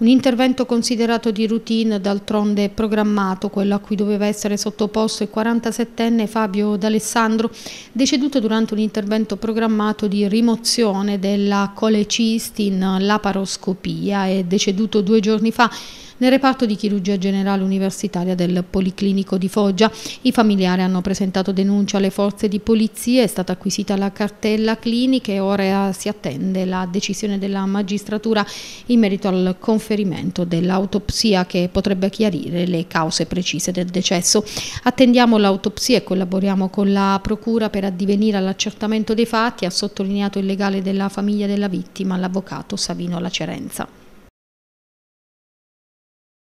Un intervento considerato di routine, d'altronde programmato, quello a cui doveva essere sottoposto il 47enne Fabio D'Alessandro, deceduto durante un intervento programmato di rimozione della colecisti in laparoscopia e deceduto due giorni fa nel reparto di chirurgia generale universitaria del Policlinico di Foggia i familiari hanno presentato denuncia alle forze di polizia, è stata acquisita la cartella clinica e ora si attende la decisione della magistratura in merito al conferimento dell'autopsia che potrebbe chiarire le cause precise del decesso. Attendiamo l'autopsia e collaboriamo con la procura per addivenire all'accertamento dei fatti, ha sottolineato il legale della famiglia della vittima, l'avvocato Savino Lacerenza.